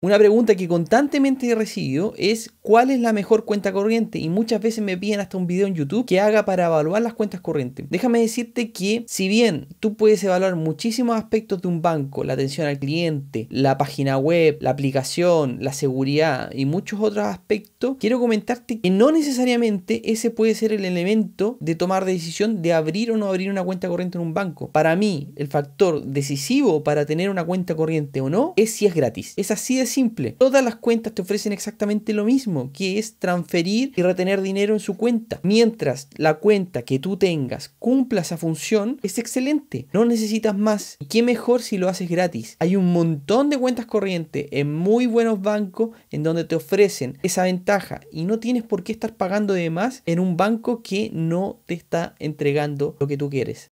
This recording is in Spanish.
Una pregunta que constantemente he recibido es cuál es la mejor cuenta corriente y muchas veces me piden hasta un video en YouTube que haga para evaluar las cuentas corrientes. Déjame decirte que si bien tú puedes evaluar muchísimos aspectos de un banco, la atención al cliente, la página web, la aplicación, la seguridad y muchos otros aspectos, quiero comentarte que no necesariamente ese puede ser el elemento de tomar decisión de abrir o no abrir una cuenta corriente en un banco. Para mí, el factor decisivo para tener una cuenta corriente o no es si es gratis. Es así de simple. Todas las cuentas te ofrecen exactamente lo mismo, que es transferir y retener dinero en su cuenta. Mientras la cuenta que tú tengas cumpla esa función, es excelente. No necesitas más. ¿Y qué mejor si lo haces gratis? Hay un montón de cuentas corrientes en muy buenos bancos en donde te ofrecen esa ventaja y no tienes por qué estar pagando de más en un banco que no te está entregando lo que tú quieres.